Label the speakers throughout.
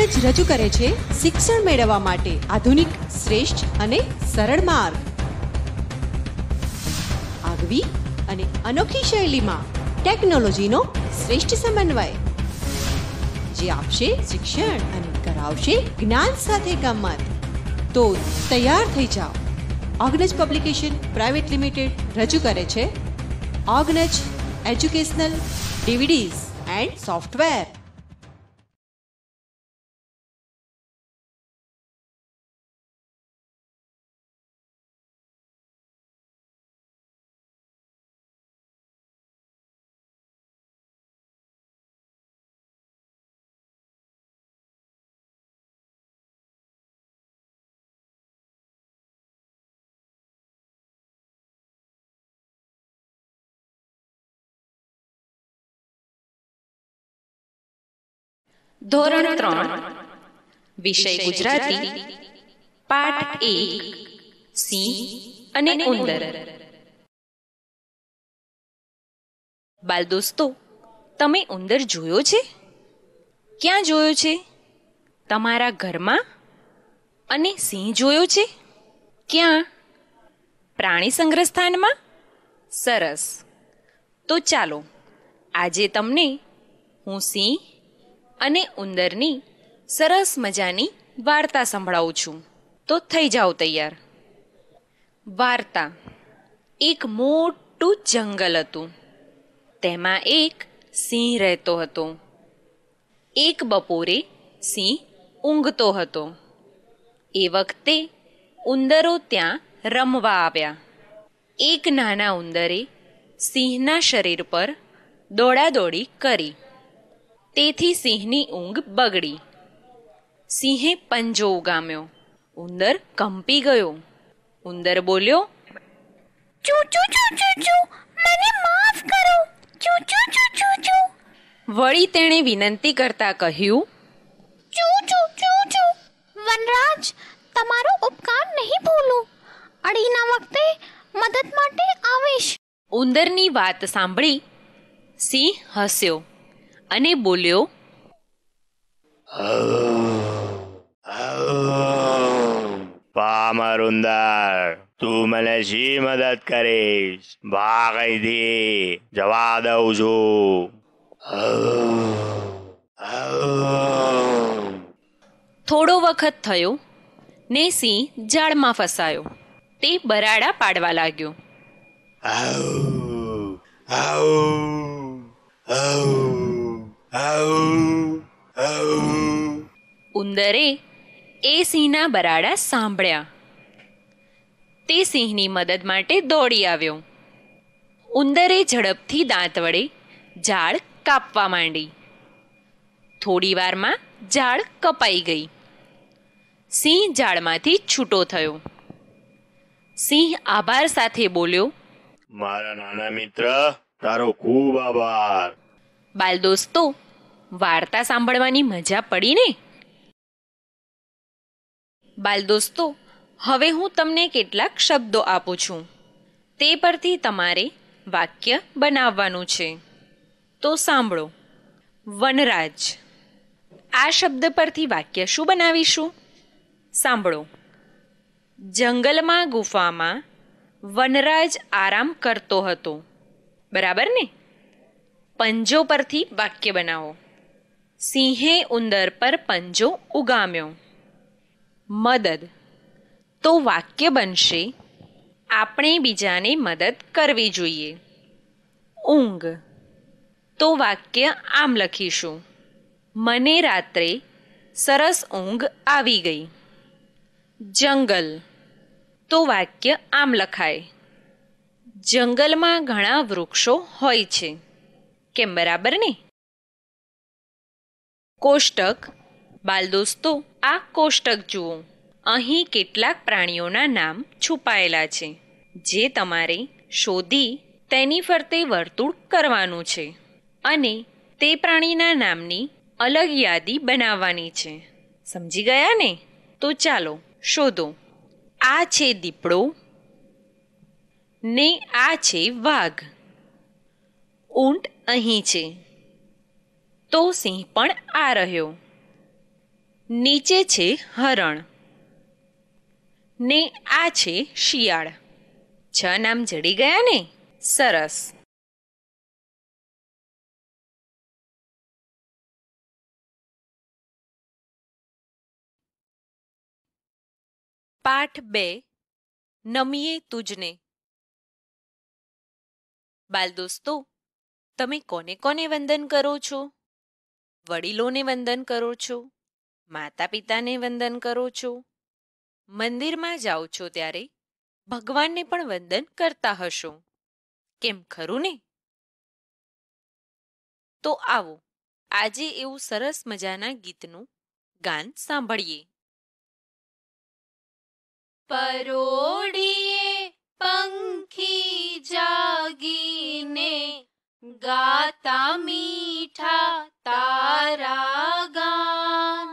Speaker 1: college રજૂ કરે છે શિક્ષણ મેળવવા માટે આધુનિક શ્રેષ્ઠ અને સરળ માર્ગ આગવી અને અનોખી શૈલીમાં ટેકનોલોજીનો શ્રેષ્ઠ સમન્વય જે આપશે શિક્ષણ અને કરાવશે જ્ઞાન સાથે ગમત તો તૈયાર થઈ જાઓ ઓગનજ પબ્લિકેશન પ્રાઇવેટ લિમિટેડ રજૂ કરે છે
Speaker 2: ઓગનજ એજ્યુકેશનલ ડીવીડીઝ એન્ડ સોફ્ટવેર ધોરણ ત્રણ વિષય ગુજરાતી પાઠ
Speaker 3: એક સિંહ અને ઉંદર બાલ દોસ્તો તમે ઉંદર જોયો છે ક્યાં જોયો છે તમારા ઘરમાં અને સિંહ જોયો છે ક્યાં પ્રાણી સંગ્રહ સ્થાનમાં સરસ તો ચાલો આજે તમને હું સિંહ અને ઉંદરની સરસ મજાની વાર્તા સંભળાવું છું તો થઈ જાઓ તૈયાર વાર્તા એક મોટું જંગલ હતું તેમાં એક સિંહ રહેતો હતો એક બપોરે સિંહ ઊંઘતો હતો એ વખતે ઉંદરો ત્યાં રમવા આવ્યા એક નાના ઉંદરે સિંહના શરીર પર દોડાદોડી કરી તેથી સિંહની ઊંઘ બગડી સિંહે પંજો ઉગામ્યો ઉંદર કંપી ગયો ઉંદર બોલ્યો
Speaker 4: ચૂ ચૂ ચૂ ચૂ મને માફ કરો ચૂ ચૂ ચૂ ચૂ ચૂ
Speaker 3: વળી તેણે વિનંતી કરતા કહ્યું
Speaker 4: ચૂ ચૂ ચૂ ચૂ વનરાજ તમારો ઉપકાર નહીં ભૂલું અડીના વખતે મદદ માટે આવીશ ઉંદરની
Speaker 3: વાત સાંભળી સિંહ હસ્યો અને બોલ્યો
Speaker 5: પામર
Speaker 6: ઉંદર તું મને શી મદદ કરીશ ભાગ અહીંથી જવા દઉં છું
Speaker 3: થોડો વખત થયો ને સિંહ ઝાડમાં ફસાયો તે બરાડા પાડવા લાગ્યો
Speaker 7: આવ આવ આવ
Speaker 3: ઉંદરે એ સિંહના બરાડા સાંભળ્યા તે સિંહની મદદ માટે દોડી આવ્યો ઉંદરે ઝડપથી દાંત વડે ઝાડ કાપવા માંડી થોડી વારમાં ઝાડ કપાઈ ગઈ સિંહ ઝાડમાંથી છૂટો થયો સિંહ આભાર સાથે બોલ્યો
Speaker 6: મારા નાના મિત્ર
Speaker 2: તારો ખૂબ આભાર
Speaker 3: બાલ દોસ્તો વાર્તા સાંભળવાની મજા પડી ને બાલ દોસ્તો હવે હું તમને કેટલાક શબ્દો આપું છું તે પરથી તમારે વાક્ય બનાવવાનું છે તો સાંભળો વનરાજ આ શબ્દ પરથી વાક્ય શું બનાવીશું સાંભળો જંગલમાં ગુફામાં વનરાજ આરામ કરતો હતો બરાબર ને પંજો પરથી વાક્ય બનાવો સિંહે ઉંદર પર પંજો ઉગામ્યો મદદ તો વાક્ય બનશે આપણે બીજાને મદદ કરવી જોઈએ ઊંઘ તો વાક્ય આમ લખીશું મને રાત્રે સરસ ઊંઘ આવી ગઈ જંગલ તો વાક્ય આમ લખાય જંગલમાં ઘણા વૃક્ષો હોય છે કેમ બરાબર ને કોષ્ટક બાલ દોસ્તો આ કોષ્ટક જુઓ અહીં કેટલાક પ્રાણીઓના નામ છુપાયેલા છે જે તમારે શોધી તેની ફરતે વર્તુળ કરવાનું છે અને તે પ્રાણીના નામની અલગ યાદી બનાવવાની છે સમજી ગયા ને તો ચાલો શોધો આ છે દીપડો ને આ છે વાઘ ઊંટ અહીં છે તો સિંહ પણ આ રહ્યો નીચે છે હરણ ને
Speaker 2: આ છે શિયાળ છ નામ જડી ગયા ને સરસ પાઠ બે નમીએ તુજને બાલ
Speaker 3: દોસ્તો તમે કોને કોને વંદન કરો છો વડીલોને વંદન કરો છો માતા પિતાને વંદન કરો છો મંદિરમાં જાઓ છો ત્યારે ભગવાનને પણ વંદન કરતા હશો કેમ ખરું ને
Speaker 2: તો આવો આજે એવું સરસ મજાના ગીતનું ગાન સાંભળીએ
Speaker 4: પરોડીએ પંખી જાગીને ગાતા મીઠા તારા ગાન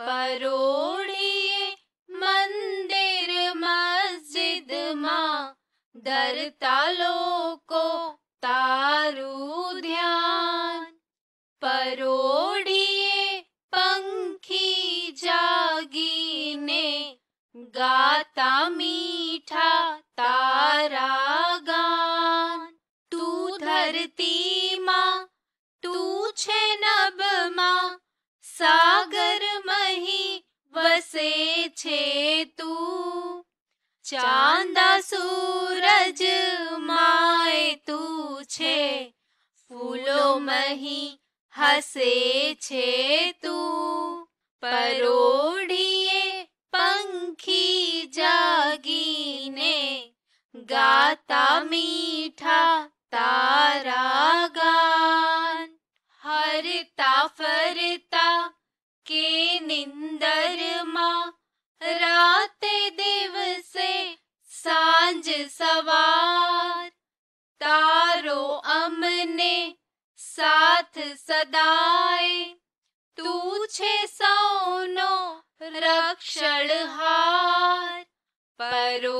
Speaker 7: પરોડે
Speaker 4: મંદિર મસ્જિદમાં ધરતા લોકો તારું ધ્યાન
Speaker 7: પરોડીએ
Speaker 4: પંખી જાગીને ગાતા મીઠા તારા ગાન ધરતીમાં તું છે નભમાં સાગર મહી વસે છે તું ચાંદા સૂરજ માય તું છે ફૂલો મહી હસે છે તું
Speaker 7: પરોડીએ
Speaker 4: પંખી જાગીને ગાતા મીઠા तारागान हरता फरता के निंदर माँ राते दिवसे सांझ सवार
Speaker 7: तारो
Speaker 4: अमने साथ सदाए तू छे सोनो रक्षण हार परो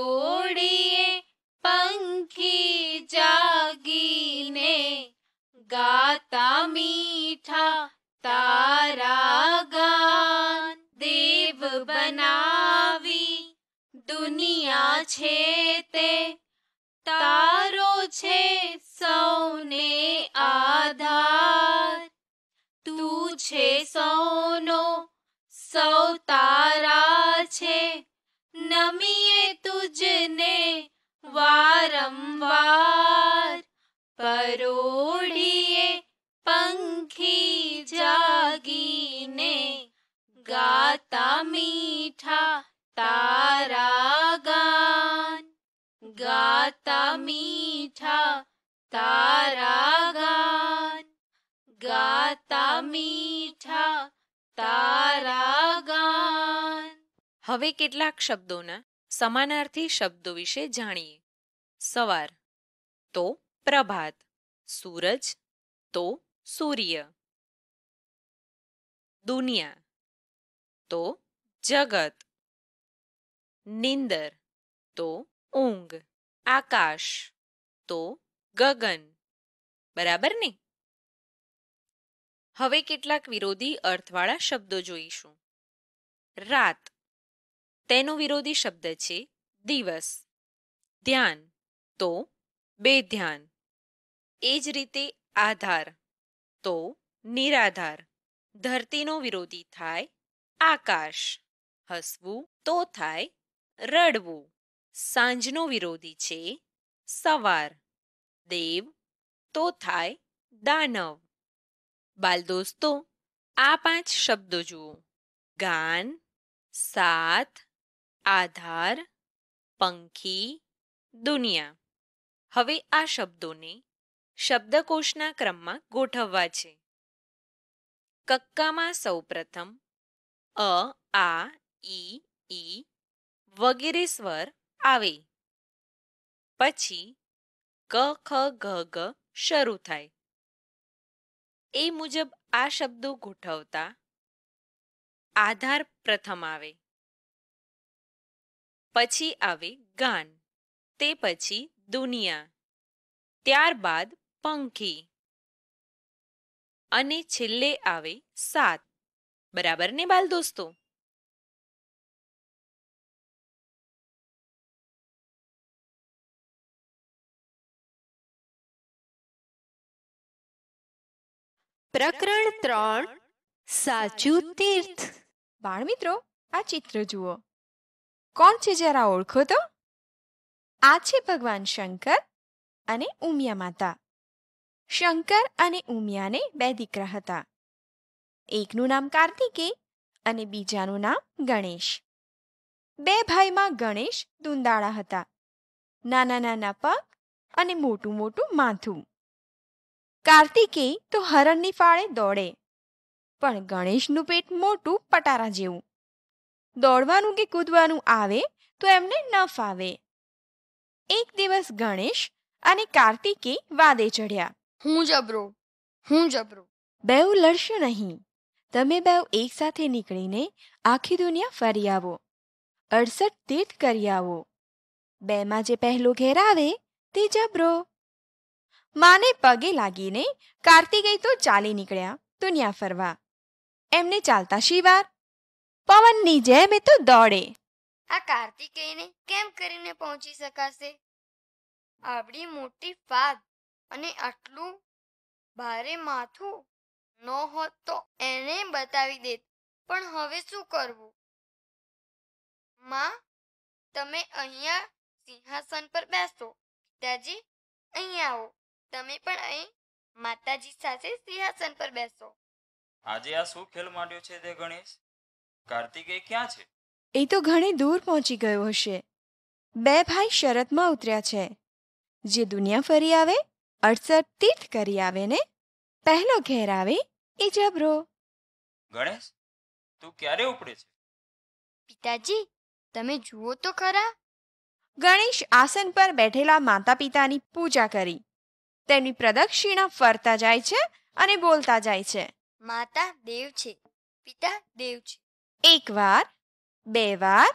Speaker 4: ગાતા મીઠા તારા ગાન દેવ બનાવી દુનિયા છે તે તારો છે સૌને આધાર તું છે સૌનો સૌ તારા છે નમીએ તુજને વારંવાર परोड़िए पंखी जागी ने
Speaker 7: गाता
Speaker 4: मीठा तारा गान
Speaker 7: गाता
Speaker 4: मीठा तारा गान
Speaker 3: गाता
Speaker 4: मीठा तारा गान
Speaker 3: હવે કેટલાક શબ્દોના સમાનાર્થી શબ્દો વિશે જાણીએ સવાર તો પ્રભાત
Speaker 2: સૂરજ તો સૂર્ય દુનિયા તો જગત
Speaker 3: નિંદર તો ઊંઘ આકાશ તો ગગન બરાબર ને હવે કેટલાક વિરોધી અર્થવાળા શબ્દો જોઈશું રાત તેનો વિરોધી શબ્દ છે દિવસ ધ્યાન તો બે ધ્યાન એ જ રીતે આધાર તો નિરાધાર ધરતીનો વિરોધી થાય આકાશ હસવું તો થાય રડવું સાંજનો વિરોધી છે સવાર દેવ તો થાય દાનવ બાલ દોસ્તો આ પાંચ શબ્દો જુઓ ગાન સાત આધાર પંખી દુનિયા હવે આ શબ્દોને શબ્દકોશના ક્રમમાં ગોઠવવા છે કક્કામાં સૌપ્રથમ અ આ ઈ ઈ વગેરે સ્વર આવે પછી ક ખ ગ ગ શરૂ થાય એ મુજબ આ શબ્દો ગોઠવતા આધાર પ્રથમ આવે પછી આવે ગાન તે પછી દુનિયા ત્યારબાદ
Speaker 2: પંખી અને છેલ્લે આવે સાત બરાબર ને બાલ દોસ્તો પ્રકરણ ત્રણ સાચું તીર્થ બાળ મિત્રો આ ચિત્ર જુઓ કોણ છે જરા
Speaker 1: ઓળખો તો આ છે ભગવાન શંકર અને ઉમિયા માતા શંકર અને ઉમિયાને બે દીકરા હતા એકનું નામ કાર્તિકે અને બીજાનું નામ ગણેશ બે ભાઈમાં ગણેશ દુંદાળા હતા નાના નાના પગ અને મોટું મોટું માથું કાર્તિકે તો હરણની ફાળે દોડે પણ ગણેશનું પેટ મોટું પટારા જેવું દોડવાનું કે કૂદવાનું આવે તો એમને ન ફાવે એક દિવસ ગણેશ અને કાર્તિકે વાદે ચઢ્યા હું જબરો હું જબરો બેઉ લડશો નહીં તમે બેઉ એકસાથે નીકળીને આખી દુનિયા ફરી આવો અડસઠ તીર્થ કરી આવો બેમાં જે પહેલો ઘેર આવે તે જબરો માને પગે લાગીને કાર્તિકેય તો ચાલી નીકળ્યા દુનિયા ફરવા એમને ચાલતા શિવાર પવનની જેમ એ તો દોડે
Speaker 5: આ કાર્તિકેયને કેમ કરીને પહોંચી શકાશે આવડી મોટી ફાત અને આટલું ભારે માથું ન હોત તો એને બતાવી દેત પણ હવે શું કરવું માં તમે અહીંયા સિંહાસન પર બેસો પિતાજી અહીંયા આવો તમે પણ અહીં માતાજી સાથે સિંહાસન પર બેસો
Speaker 4: આજે આ શું ખેલ માંડ્યો છે તે ગણેશ કાર્તિકેય ક્યાં છે
Speaker 1: એ તો ઘણી દૂર પહોંચી ગયો હશે બે ભાઈ શરતમાં ઉતર્યા છે જે દુનિયા ફરી આવે અડસઠ તીર્થ કરી આવે ને પહેલો ઘેર આવે એ જબરો
Speaker 2: ગણેશ તું ક્યારે ઉપડે છે
Speaker 1: પિતાજી તમે જુઓ તો ખરા ગણેશ આસન પર બેઠેલા માતા પિતાની પૂજા કરી તેની પ્રદક્ષિણા ફરતા જાય છે અને બોલતા જાય છે
Speaker 5: માતા દેવ છે પિતા દેવ છે
Speaker 1: એક વાર બે વાર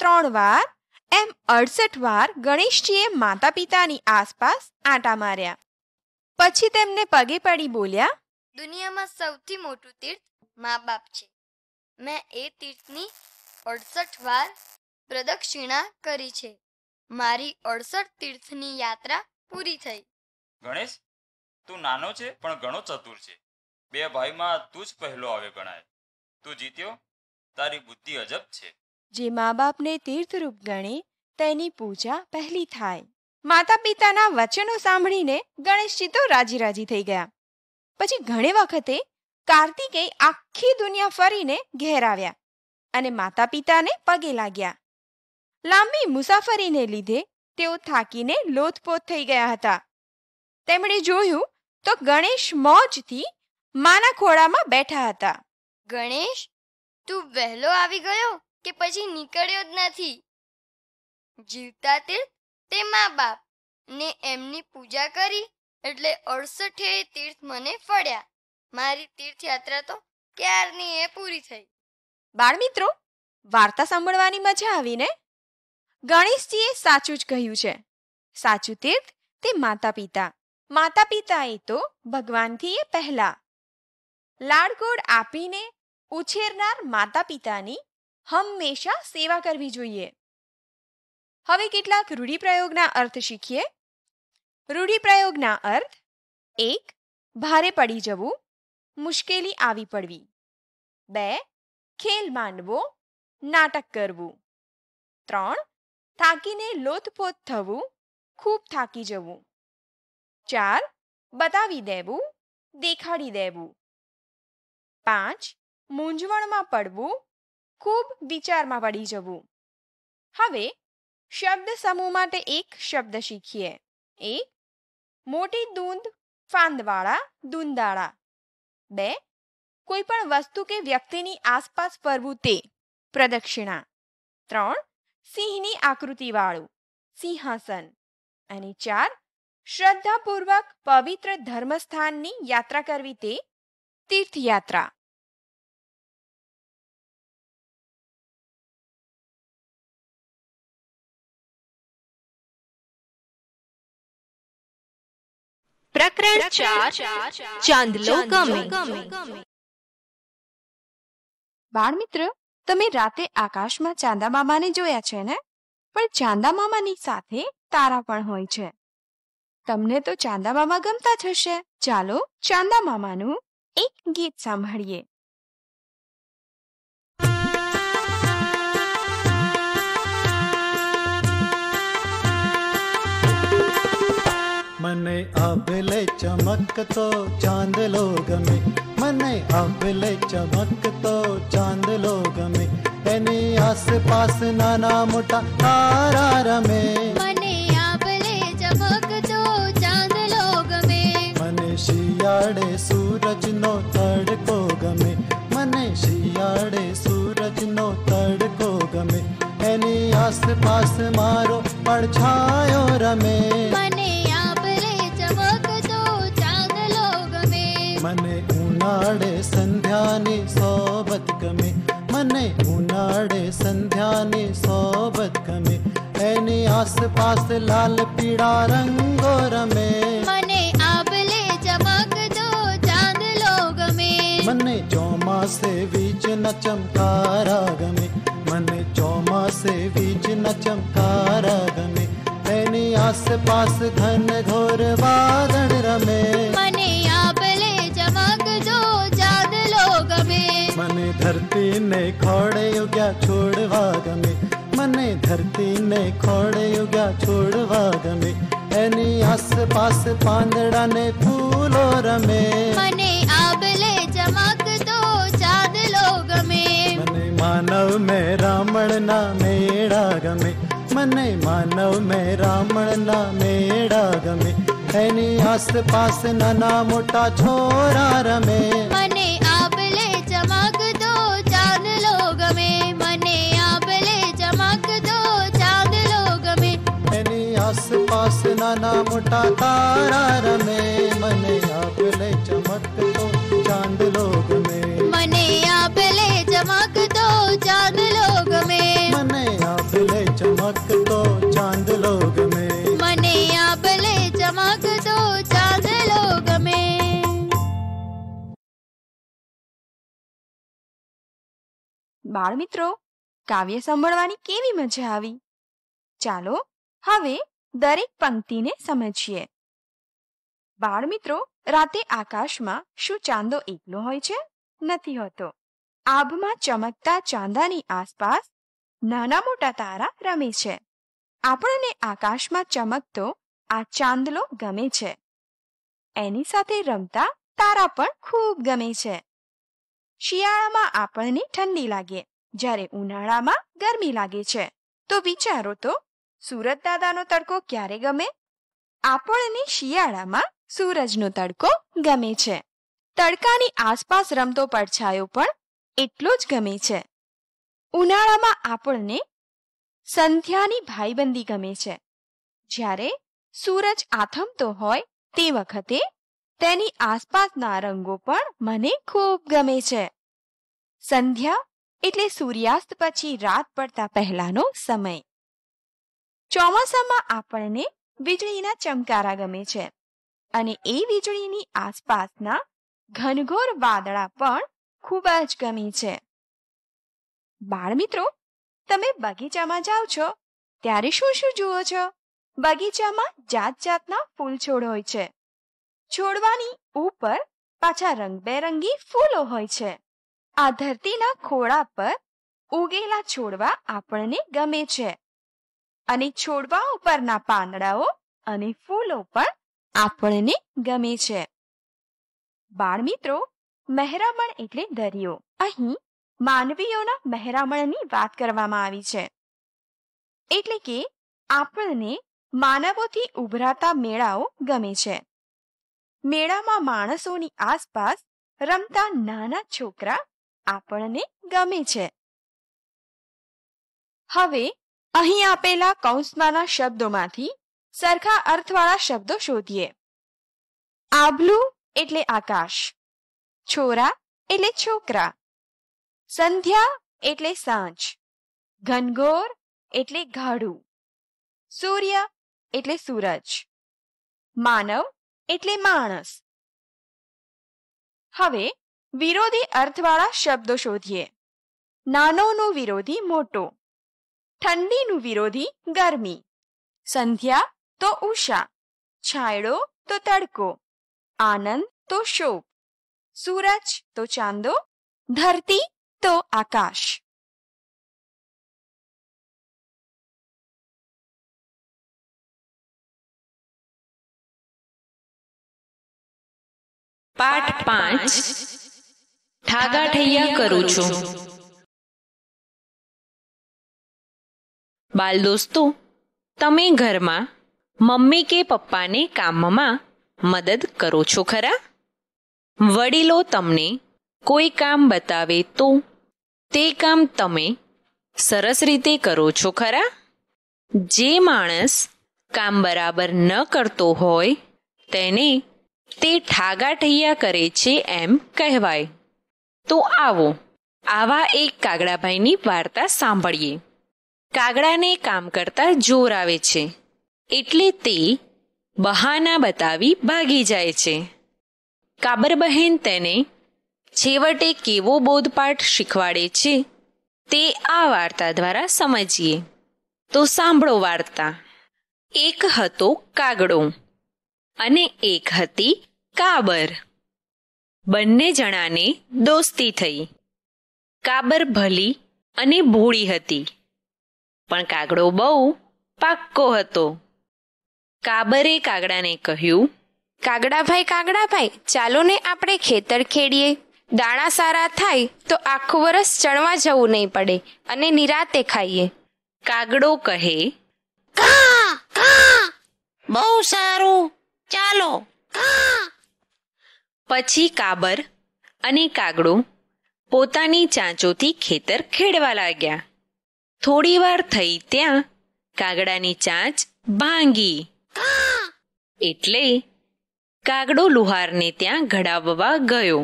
Speaker 1: ત્રણ વાર એમ અડસઠ વાર ગણેશજીએ માતા પિતાની આસપાસ આંટા માર્યા પછી તેમને પગે પડી બોલ્યા
Speaker 5: દુનિયામાં સૌથી મોટું તીર્થ મા બાપ છે મેં એ તીર્થની અડસઠ વાર પ્રદક્ષિણા કરી છે મારી અડસઠ તીર્થની યાત્રા પૂરી થઈ
Speaker 6: ગણેશ
Speaker 4: તું નાનો છે પણ ઘણો ચતુર છે બે ભાઈમાં તું જ પહેલો આવે ગણાય તું જીત્યો તારી બુદ્ધિ અજબ છે
Speaker 1: જે મા બાપને તીર્થરૂપ ગણે તેની પૂજા પહેલી થાય માતા પિતાના વચનો સાંભળીને ગણેશજી તો રાજી રાજી થઈ ગયા પછી ઘણી વખતે કાર્તિકેય આખી દુનિયા ફરીને ઘેર આવ્યા અને માતા પિતાને પગે લાગ્યા લાંબી મુસાફરીને લીધે તેઓ થાકીને લોથપોથ થઈ ગયા હતા તેમણે જોયું તો ગણેશ મોજથી માના ખોળામાં બેઠા હતા
Speaker 5: ગણેશ તું વહેલો આવી ગયો કે પછી નીકળ્યો જ નથી જીવતા તીર્થ તે મા બાપ ને એમની પૂજા કરી એટલે અડસઠે તીર્થ મને ફળ્યા મારી તીર્થયાત્રા તો ક્યારની એ પૂરી થઈ
Speaker 1: બાળમિત્રો વાર્તા સાંભળવાની મજા આવીને ગણેશજીએ સાચું જ કહ્યું છે સાચું તીર્થ તે માતા પિતા માતા પિતા એ તો ભગવાનથી એ પહેલા લાડગોળ આપીને ઉછેરનાર માતા પિતાની હંમેશા સેવા કરવી જોઈએ હવે કેટલાક રૂઢિપ્રયોગના અર્થ શીખીએ રૂઢિપ્રયોગના અર્થ એક ભારે પડી જવું મુશ્કેલી આવી પડવી બે ખેલ માંડવો નાટક કરવું ત્રણ થાકીને લોથપોત થવું ખૂબ થાકી જવું ચાર બતાવી દેવું દેખાડી દેવું પાંચ મૂંઝવણમાં પડવું ખૂબ વિચારમાં પડી જવું હવે શબ્દ સમૂહ માટે એક શબ્દ શીખીએ એક મોટી દૂંદ ફાંદવાળા દૂંદાળા બે કોઈપણ વસ્તુ કે વ્યક્તિની આસપાસ ફરવું તે પ્રદક્ષિણા ત્રણ સિંહની આકૃતિવાળું સિંહાસન અને ચાર શ્રદ્ધાપૂર્વક
Speaker 2: પવિત્ર ધર્મસ્થાનની યાત્રા કરવી તે તીર્થયાત્રા પ્રકરણ ચાર ચાંદલો ગમે
Speaker 1: બાળ મિત્ર તમે રાતે આકાશમાં ચાંદા મામાને જોયા છે ને પણ ચાંદા મામાની સાથે તારા પણ હોય છે તમને તો ચાંદા મામા ગમતા જ હશે ચાલો ચાંદા મામાનું એક ગીત સાંભળીએ
Speaker 7: मने आबले चमक तो चांद लोग में मने आबले चमक तो चांद लोग में यानी आस पास नाना मोटा तारार में
Speaker 6: मने आबले चमक तो चांद लोग में
Speaker 7: मने शियाड़े सूरज नो तड़को गमे मने शियाड़े सूरज नो तड़को गमे यानी आस पास मारो परछायो रमे સંધ્યાની સોબત ગમે મને ઉનાળે સંધ્યાની સોબત ગમે એની આસપાસ લાલ પીળા રંગો રમે મને
Speaker 6: આબલે ચમકતો ચાંદલો ગમે મને
Speaker 7: ચોમાસે વીજના ચમકારા ગમે મને ચોમાસે વીજના ચમકારા ગમે એની આસપાસ ઘન ઘોર વાદળ રમે ಮನೆ ಧರ್ತಿನೇ ಕೊಡೆಯುಗ ಚೂಡುವಾಗಮೆ ಮನೆ ಧರ್ತಿನೇ ಕೊಡೆಯುಗ ಚೂಡುವಾಗಮೆ ಎನಿ ಆಸ್ ಪಾಸ್ ಪಾಂದಡನೆ फूलो ರಮೆ
Speaker 6: ಮನೆ ಆಬಲೆ ಚಮಕ ದೋ ಚಾದ ಲೋಗಮೆ ಮನೆ
Speaker 7: ಮಾನವ ಮೇ ರಾಮಣ ಮೇಡಾಗಮೆ ಮನೆ ಮಾನವ ಮೇ ರಾಮಣ ಮೇಡಾಗಮೆ એની આસપાસ નાના મોટા છોરા રમે મને ના મુટા તારા રમે મને આપલે ચમકતો ચાંદ લોકો મે મને
Speaker 6: આપલે જમાકતો ચાંદ લોકો મે મને
Speaker 7: આપલે ચમકતો ચાંદ લોકો મે
Speaker 6: મને આપલે જમાકતો ચાંદ લોકો મે
Speaker 1: બાળ મિત્રો કાવ્ય સંભળવાની કેવી મજા આવી ચાલો હવે દરેક પંક્તિને સમજીએ બાળ મિત્રો રાતે આકાશમાં શું ચાંદો એકલો હોય છે નથી હોતો આભમાં ચમકતા ચાંદાની આસપાસ નાના મોટા તારા રમે છે આપણને આકાશમાં ચમકતો આ ચાંદલો ગમે છે એની સાથે રમતા તારા પણ ખૂબ ગમે છે શિયાળામાં આપણને ઠંડી લાગે જ્યારે ઉનાળામાં ગરમી લાગે છે તો વિચારો તો સુરત દાદાનો તડકો ક્યારે ગમે આપણને શિયાળામાં સૂરજનો તડકો ગમે છે તડકાની આસપાસ રમતો પડછાયો પણ એટલો જ ગમે છે ઉનાળામાં આપણને સંધ્યાની ભાઈબંધી ગમે છે જ્યારે સૂરજ આથમતો હોય તે વખતે તેની આસપાસના રંગો પણ મને ખૂબ ગમે છે સંધ્યા એટલે સૂર્યાસ્ત પછી રાત પડતા પહેલાનો સમય ચોમાસામાં આપણને વીજળીના ચમકારા ગમે છે અને એ વીજળીની આસપાસના ઘનઘોર વાદળા પણ ખૂબ જ ગમે છે બાળ મિત્રો તમે બગીચામાં જાઓ છો ત્યારે શું શું જુઓ છો બગીચામાં જાત જાતના ફૂલ છોડ હોય છે છોડવાની ઉપર પાછા રંગબેરંગી ફૂલો હોય છે આ ધરતીના ખોળા પર ઉગેલા છોડવા આપણને ગમે છે અને છોડવા ઉપરના પાંદડાઓ અને ફૂલો પણ આપણને ગમે છે બાળ મિત્રો મહેરામણ એટલે દરિયો અહીં માનવીઓના મહેરામણની વાત કરવામાં આવી છે એટલે કે આપણને માનવોથી ઉભરાતા મેળાઓ ગમે છે મેળામાં માણસોની આસપાસ રમતા નાના છોકરા આપણને ગમે છે હવે અહીં આપેલા કૌંસમાંના શબ્દોમાંથી સરખા અર્થવાળા શબ્દો શોધીએ આભલું એટલે આકાશ છોરા એટલે છોકરા સંધ્યા એટલે સાંજ ઘનઘોર એટલે ગાઢું સૂર્ય એટલે સૂરજ માનવ એટલે માણસ હવે વિરોધી અર્થવાળા શબ્દો શોધીએ નાનોનો વિરોધી મોટો ઠંડીનું વિરોધી ગરમી સંધ્યા તો ઉષા છાંયડો તો તડકો
Speaker 2: આનંદ તો શોક સૂરજ તો ચાંદો ધરતી તો આકાશ પાઠ પાંચ ઠાગા ઠૈયા કરું છું બાલ દોસ્તો
Speaker 3: તમે ઘરમાં મમ્મી કે પપ્પાને કામમાં મદદ કરો છો ખરા વડીલો તમને કોઈ કામ બતાવે તો તે કામ તમે સરસ રીતે કરો છો ખરા જે માણસ કામ બરાબર ન કરતો હોય તેને તે ઠાગાઠૈયા કરે છે એમ કહેવાય તો આવો આવા એક કાગડાભાઈની વાર્તા સાંભળીએ કાગડાને કામ કરતા જોર આવે છે એટલે તે બહાના બતાવી ભાગી જાય છે કાબર બહેન તેને છેવટે કેવો બોધપાઠ શીખવાડે છે તે આ વાર્તા દ્વારા સમજીએ તો સાંભળો વાર્તા એક હતો કાગડો અને એક હતી કાબર બંને જણાને દોસ્તી થઈ કાબર ભલી અને ભૂળી હતી પણ કાગડો બહુ પાક્કો હતો કાબરે કાગડાને કહ્યું કાગડાભાઈ કાગડાભાઈ ચાલો ને આપણે ખેતર ખેડીએ દાણા સારા થાય તો આખું વરસ ચણવા જવું નહીં પડે અને નિરાતે ખાઈએ કાગડો કહે કા બહુ સારું ચાલો પછી કાબર અને કાગડો પોતાની ચાંચોથી ખેતર ખેડવા લાગ્યા થોડી વાર થઈ ત્યાં કાગડાની ચાંચ ભાંગી એટલે કાગડો લુહારને ત્યાં ઘડાવવા ગયો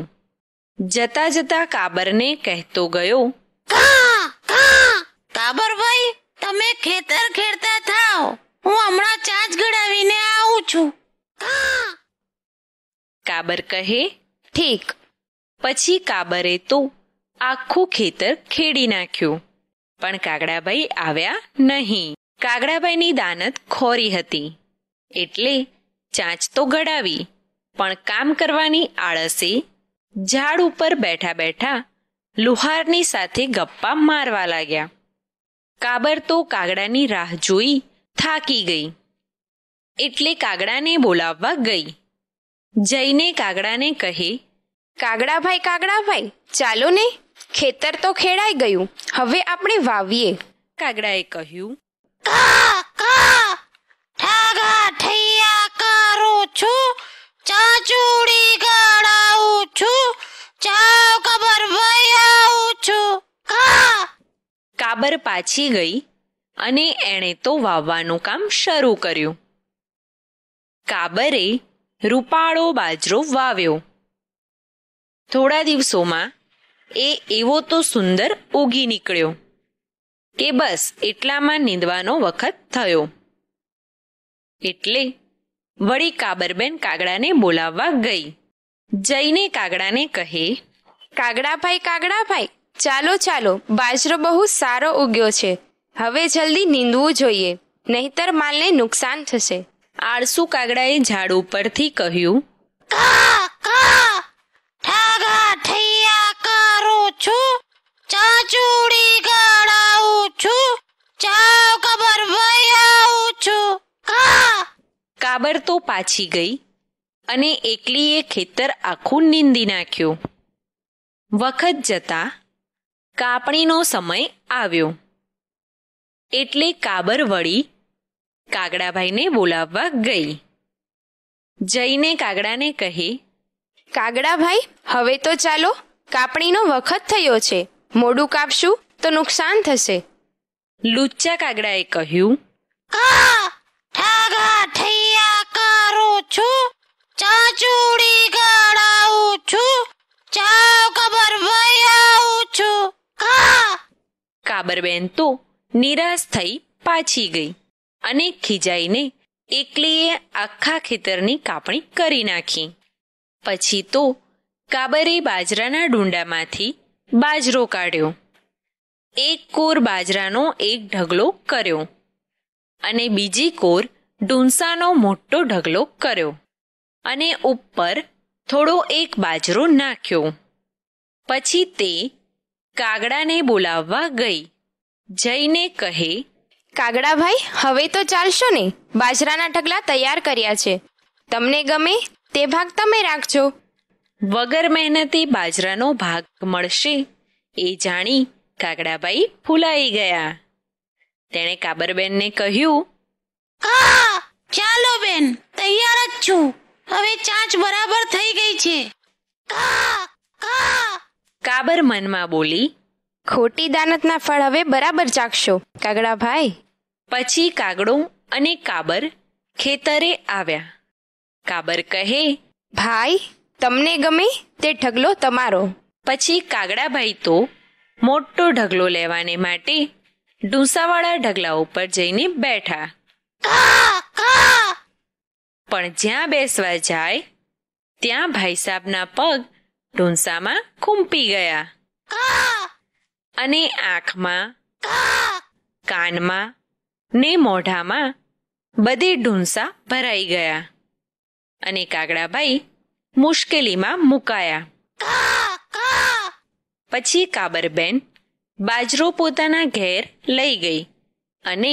Speaker 3: જતા જતા કાબરને કહેતો ગયો
Speaker 4: કાબર ભાઈ તમે ખેતર ખેડતા થાઓ હું હમણાં ચાંચ ઘડાવીને આવું છું
Speaker 3: કાબર કહે ઠીક પછી કાબરે તો આખું ખેતર ખેડી નાખ્યું પણ કાગડાભાઈ આવ્યા નહીં કાગડાભાઈની દાનત ખોરી હતી એટલે ચાંચ તો ઘડાવી પણ કામ કરવાની આળસે ઝાડ ઉપર બેઠા બેઠા લુહારની સાથે ગપ્પા મારવા લાગ્યા કાબર તો કાગડાની રાહ જોઈ થાકી ગઈ એટલે કાગડાને બોલાવવા ગઈ જઈને કાગડાને કહે કાગડાભાઈ કાગડાભાઈ ચાલો ને ખેતર તો ખેડાઈ ગયું હવે આપણે વાવીએ કાગડાએ કહ્યું કા કા
Speaker 4: ઠાગા ઠૈયા કરું છું ચાચુડી ગળાવું છું ચાવ કબર ભઈ છો કા
Speaker 3: કાબર પાછી ગઈ અને એણે તો વાવવાનું કામ શરૂ કર્યું કાબરે રૂપાળો બાજરો વાવ્યો થોડા દિવસોમાં એ એવો તો સુંદર ઉગી નીકળ્યો કે બસ એટલામાં નીંદવાનો વખત થયો એટલે વળી કાબરબેન કાગડાને બોલાવવા ગઈ જઈને કાગડાને કહે કાગડાભાઈ કાગડાભાઈ ચાલો ચાલો બાજરો બહુ સારો ઉગ્યો છે હવે જલ્દી નીંદવું જોઈએ નહીતર માલને નુકસાન થશે આળસુ કાગડાએ ઝાડ ઉપરથી કહ્યું કા કા
Speaker 4: ઠાગા ઠી મારું છું ચાચુડી ગળાવું છું ચાવ કબર ભાઈ આવું છું કા
Speaker 3: કાબર તો પાછી ગઈ અને એકલીએ ખેતર આખું નીંદી નાખ્યું વખત જતા કાપણીનો સમય આવ્યો એટલે કાબર વળી કાગડાભાઈને બોલાવવા ગઈ જઈને કાગડાને કહે કાગડાભાઈ હવે તો ચાલો કાપણીનો વખત થયો છે મોડું કાપશું તો નુકસાન થશે લુચ્ચા કાગડાએ કહ્યું કા
Speaker 4: ઠાગા ઠૈયા કરું છું ચાચુડી ગળાવું છું ચાવ કબર આવું
Speaker 3: છું કા કાબરબેન તો નિરાશ થઈ પાછી ગઈ અને ખીજાઈને એકલીએ આખા ખેતરની કાપણી કરી નાખી પછી તો કાબરે બાજરાના ડુંડામાંથી બાજરો કાઢ્યો એક કોર બાજરાનો એક ઢગલો કર્યો અને બીજી કોર ડુંસાનો મોટો ઢગલો કર્યો અને ઉપર થોડો એક બાજરો નાખ્યો પછી તે કાગડાને બોલાવવા ગઈ જઈને કહે કાગડાભાઈ હવે તો ચાલશો ને બાજરાના ઢગલા તૈયાર કર્યા છે તમને ગમે તે ભાગ તમે રાખજો વગર મહેનતે બાજરાનો ભાગ મળશે એ જાણી કાગડાભાઈ ફૂલાઈ ગયા તેણે કાબરબેનને કહ્યું
Speaker 4: આ ચાલો બેન તૈયાર જ છું હવે ચાંચ બરાબર થઈ ગઈ છે કાબર
Speaker 3: મનમાં બોલી
Speaker 4: ખોટી દાનતના ફળ હવે બરાબર ચાખશો કાગડાભાઈ
Speaker 3: પછી કાગડો અને કાબર ખેતરે આવ્યા કાબર કહે ભાઈ તમને ગમે તે ઢગલો તમારો પછી કાગડાભાઈ તો મોટો ઢગલો લેવાને માટે ઢૂંસાવાળા ઢગલા ઉપર જઈને બેઠા પણ જ્યાં બેસવા જાય ત્યાં ભાઈ સાહેબના પગ ઢૂંસામાં ખૂંપી ગયા અને આંખમાં કાનમાં ને મોઢામાં બધે ઢૂંસા ભરાઈ ગયા અને કાગડાભાઈ મુશ્કેલીમાં મુકાયા પછી કાબરબેન બાજરો પોતાના ઘેર લઈ ગઈ અને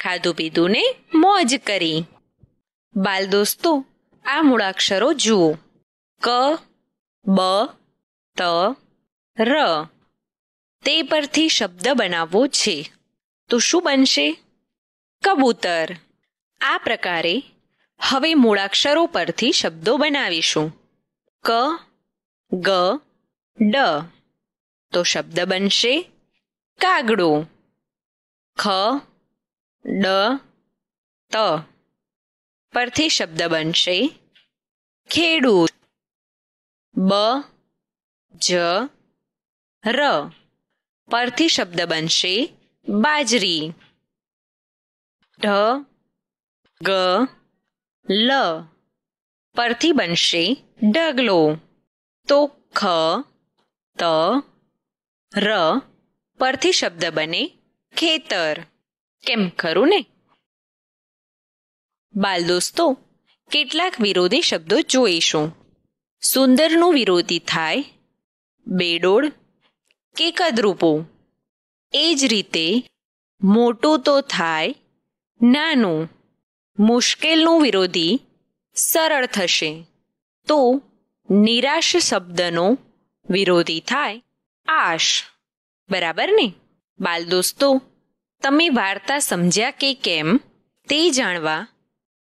Speaker 3: ખાધું પીધું ને મોજ કરી બાલ દોસ્તો આ મૂળાક્ષરો જુઓ ક બ ત ર તે પરથી શબ્દ બનાવવો છે તો શું બનશે કબૂતર આ પ્રકારે હવે મૂળાક્ષરો પરથી શબ્દો બનાવીશું ક ગ ડ તો શબ્દ બનશે કાગડો ખ ડ ત પરથી શબ્દ બનશે ખેડૂત બ જ ર પરથી શબ્દ બનશે બાજરી ઢ ગ લ પરથી બનશે ડગલો તો ખ ત ર પરથી શબ્દ બને ખેતર કેમ ખરું ને બાલ દોસ્તો કેટલાક વિરોધી શબ્દો જોઈશું સુંદરનું વિરોધી થાય બેડોળ કે કદરૂપો એ જ રીતે મોટું તો થાય નાનું મુશ્કેલનું વિરોધી સરળ થશે તો નિરાશ શબ્દનો વિરોધી થાય આશ બરાબર ને બાલ દોસ્તો તમે વાર્તા સમજ્યા કે કેમ તે જાણવા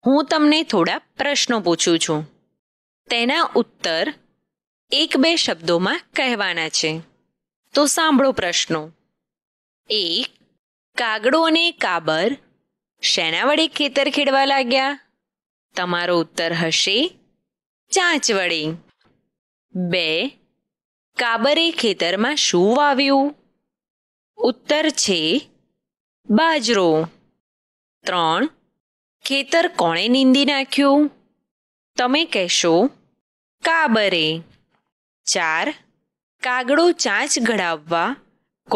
Speaker 3: હું તમને થોડા પ્રશ્નો પૂછું છું તેના ઉત્તર એક બે શબ્દોમાં કહેવાના છે તો સાંભળો પ્રશ્નો એક કાગડો અને કાબર શેના વડે ખેતર ખેડવા લાગ્યા તમારો ઉત્તર હશે ચાંચ વડે બે કાબરે ખેતરમાં શું વાવ્યું ઉત્તર છે બાજરો ત્રણ ખેતર કોણે નીંદી નાખ્યું તમે કહેશો કાબરે ચાર કાગડો ચાંચ ઘડાવવા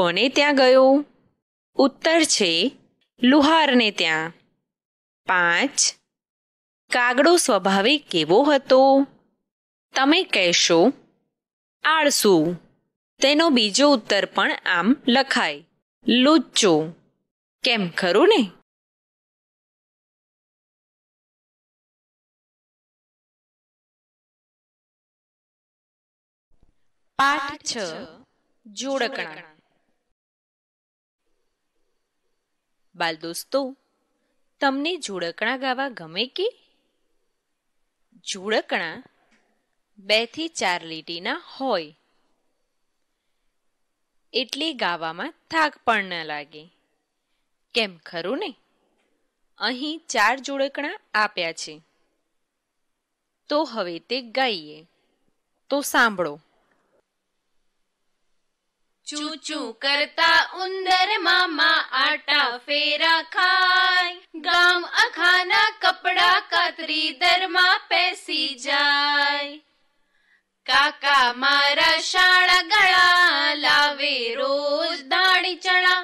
Speaker 3: કોને ત્યાં ગયો ઉત્તર છે લુહારને ત્યાં પાંચ કાગડો સ્વભાવે કેવો હતો તમે કહેશો આળસુ તેનો બીજો ઉત્તર
Speaker 2: પણ આમ લખાય લુચ્ચો કેમ ખરું ને પાઠ છ જોડકણા
Speaker 3: બાલ દોસ્તો તમને જોડકણા ગાવા ગમે કે જોડકણા બે થી ચાર લીટીના હોય એટલે ગાવામાં થાક પણ ન લાગે કેમ ખરું ને અહીં ચાર જોડકણા આપ્યા છે તો હવે તે ગાઈએ તો સાંભળો
Speaker 4: चू चू करता उंदर मामा आटा फेरा खाय गाम अखाना कपड़ा कातरी दरमा पैसी जाय काका मारा शाळा गळा लावे रोज दाणी चणा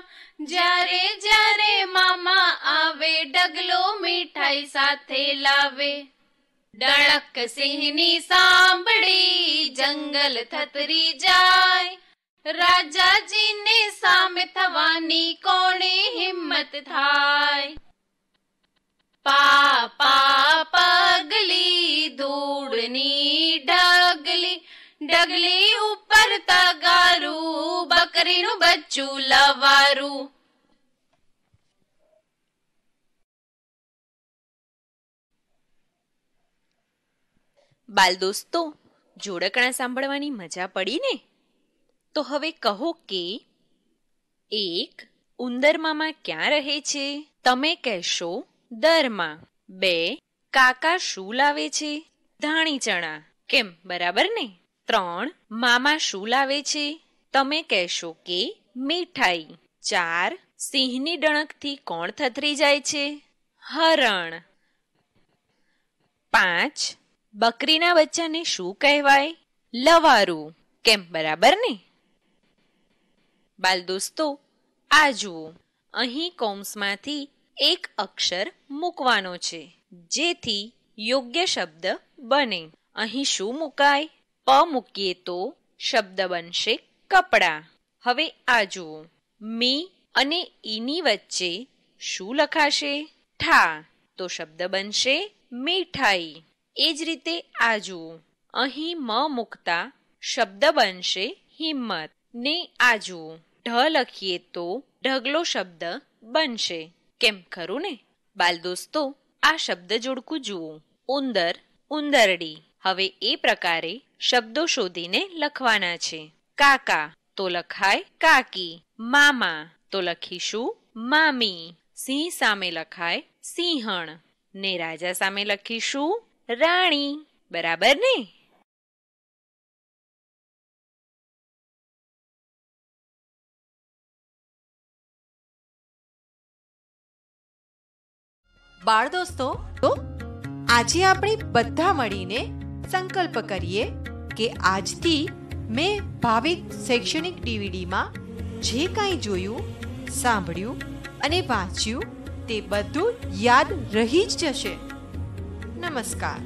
Speaker 4: જ્યારે જ્યારે મામા આવે ડગલો મીઠાઈ સાથે લાવે ડળક સિંહની સાંભળી જંગલ થતરી જાય રાજાજીને સામે થવાની કોણે હિંમત થાય પાપા પગલી ધૂળની ડગલી ડગલી ઉપર તગારું બકરીનું
Speaker 2: બચ્ચું લવારું
Speaker 3: બાલ દોસ્તો જોડકણા સાંભળવાની મજા પડી ને તો હવે કહો કે એક ઉંદર મામા ક્યાં રહે છે તમે કહેશો દરમાં બે કાકા શું લાવે છે ધાણી ચણા કેમ બરાબર ને ત્રણ મામા શું લાવે છે તમે કહેશો કે મીઠાઈ ચાર સિંહની ડણકથી કોણ થથરી જાય છે હરણ પાંચ બકરીના બચ્ચાને શું કહેવાય લવારું કેમ બરાબર ને બાલ દોસ્તો આ જુઓ અહીં કોમ્સમાંથી એક અક્ષર મૂકવાનો છે જેથી યોગ્ય શબ્દ બને અહીં શું મુકાય પ મૂકીએ તો શબ્દ બનશે કપડાં હવે આ જુઓ મી અને ઈની વચ્ચે શું લખાશે ઠા તો શબ્દ બનશે મીઠાઈ એ જ રીતે આ જુઓ અહીં મ મૂકતા શબ્દ બનશે હિંમત ને આ જુઓ ઢ લખીએ તો ઢગલો શબ્દ બનશે કેમ ખરું ને બાલ દોસ્તો આ શબ્દ જોડકું જુઓ ઉંદર ઉંદરડી હવે એ પ્રકારે શબ્દો શોધીને લખવાના છે કાકા તો લખાય કાકી મામા તો લખીશું મામી સિંહ સામે લખાય
Speaker 2: સિંહણ ને રાજા સામે લખીશું રાણી બરાબર ને બાળ દોસ્તો તો આજે આપણે બધા મળીને સંકલ્પ
Speaker 1: કરીએ કે આજથી મેં ભાવિક શૈક્ષણિક ડીવીડીમાં જે કાંઈ જોયું સાંભળ્યું અને વાંચ્યું તે બધું
Speaker 2: યાદ રહી જ જશે નમસ્કાર